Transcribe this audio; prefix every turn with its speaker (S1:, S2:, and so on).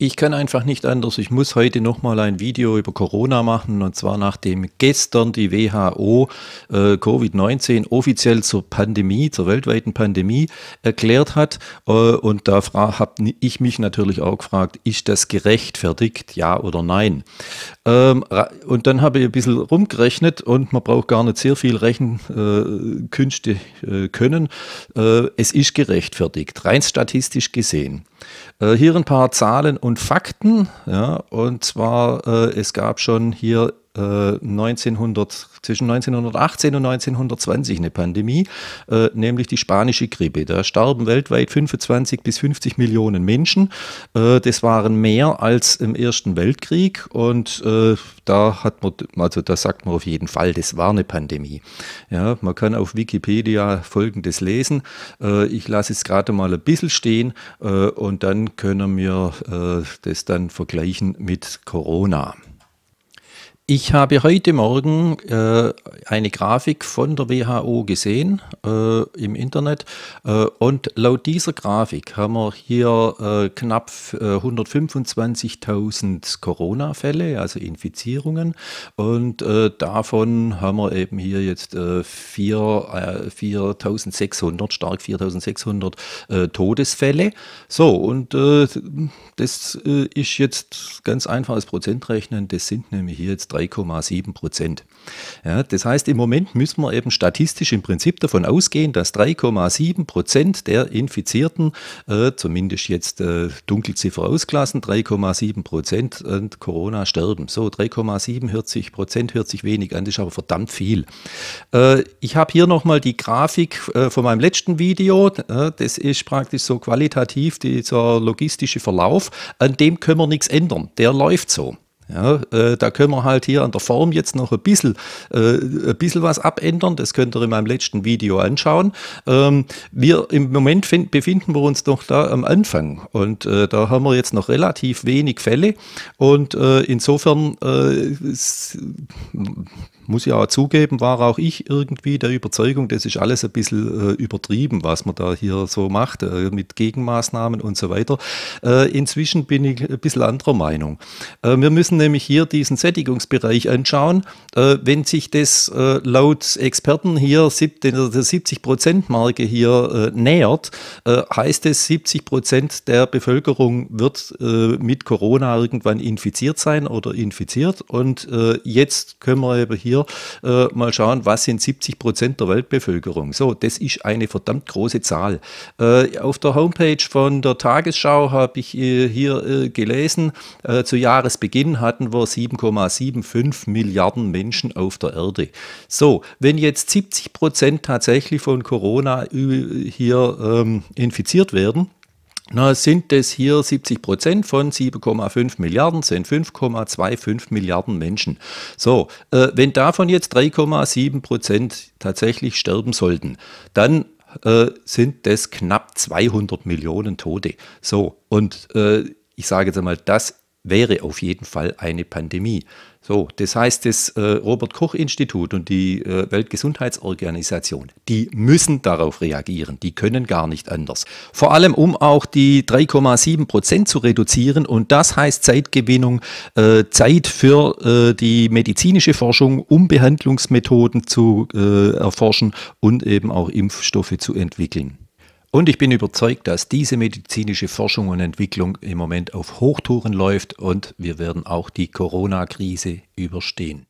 S1: Ich kann einfach nicht anders. Ich muss heute nochmal ein Video über Corona machen und zwar nachdem gestern die WHO äh, Covid-19 offiziell zur Pandemie, zur weltweiten Pandemie erklärt hat. Äh, und da habe ich mich natürlich auch gefragt, ist das gerechtfertigt, ja oder nein? Ähm, und dann habe ich ein bisschen rumgerechnet und man braucht gar nicht sehr viel Rechenkünste äh, können. Äh, es ist gerechtfertigt, rein statistisch gesehen. Äh, hier ein paar Zahlen und und Fakten. Ja, und zwar, äh, es gab schon hier 1900, äh, zwischen 1918 und 1920 eine Pandemie, äh, nämlich die spanische Grippe. Da starben weltweit 25 bis 50 Millionen Menschen. Äh, das waren mehr als im Ersten Weltkrieg und äh, da hat man, also da sagt man auf jeden Fall, das war eine Pandemie. Ja, man kann auf Wikipedia folgendes lesen. Äh, ich lasse es gerade mal ein bisschen stehen und dann können wir das dann vergleichen mit Corona. Ich habe heute Morgen äh, eine Grafik von der WHO gesehen äh, im Internet äh, und laut dieser Grafik haben wir hier äh, knapp 125.000 äh, Corona-Fälle, also Infizierungen und äh, davon haben wir eben hier jetzt 4.600, stark 4.600 Todesfälle. So und das ist jetzt ganz einfaches Prozentrechnen, das sind nämlich hier jetzt 3 3,7 Prozent. Ja, das heißt, im Moment müssen wir eben statistisch im Prinzip davon ausgehen, dass 3,7 Prozent der Infizierten, äh, zumindest jetzt äh, Dunkelziffer ausklassen, 3,7 Prozent an Corona sterben. So, 3,7 Prozent hört sich wenig an, das ist aber verdammt viel. Äh, ich habe hier nochmal die Grafik äh, von meinem letzten Video. das ist praktisch so qualitativ dieser logistische Verlauf. An dem können wir nichts ändern. Der läuft so. Ja, äh, da können wir halt hier an der Form jetzt noch ein bisschen, äh, ein bisschen was abändern. Das könnt ihr in meinem letzten Video anschauen. Ähm, wir im Moment find, befinden wir uns noch da am Anfang und äh, da haben wir jetzt noch relativ wenig Fälle und äh, insofern ist, äh, muss ich auch zugeben, war auch ich irgendwie der Überzeugung, das ist alles ein bisschen äh, übertrieben, was man da hier so macht äh, mit Gegenmaßnahmen und so weiter. Äh, inzwischen bin ich ein bisschen anderer Meinung. Äh, wir müssen nämlich hier diesen Sättigungsbereich anschauen. Äh, wenn sich das äh, laut Experten hier sieb, der 70-Prozent-Marke hier äh, nähert, äh, heißt es, 70 Prozent der Bevölkerung wird äh, mit Corona irgendwann infiziert sein oder infiziert. Und äh, jetzt können wir eben hier mal schauen, was sind 70 Prozent der Weltbevölkerung. So, das ist eine verdammt große Zahl. auf der Homepage von der Tagesschau habe ich hier gelesen, zu Jahresbeginn hat hatten wir 7,75 Milliarden Menschen auf der Erde. So, wenn jetzt 70 Prozent tatsächlich von Corona äh, hier ähm, infiziert werden, na, sind das hier 70 Prozent von 7,5 Milliarden, sind 5,25 Milliarden Menschen. So, äh, wenn davon jetzt 3,7 Prozent tatsächlich sterben sollten, dann äh, sind das knapp 200 Millionen Tote. So, und äh, ich sage jetzt einmal, das wäre auf jeden Fall eine Pandemie. So, das heißt, das äh, Robert Koch Institut und die äh, Weltgesundheitsorganisation, die müssen darauf reagieren, die können gar nicht anders. Vor allem, um auch die 3,7 Prozent zu reduzieren und das heißt Zeitgewinnung, äh, Zeit für äh, die medizinische Forschung, um Behandlungsmethoden zu äh, erforschen und eben auch Impfstoffe zu entwickeln. Und ich bin überzeugt, dass diese medizinische Forschung und Entwicklung im Moment auf Hochtouren läuft und wir werden auch die Corona-Krise überstehen.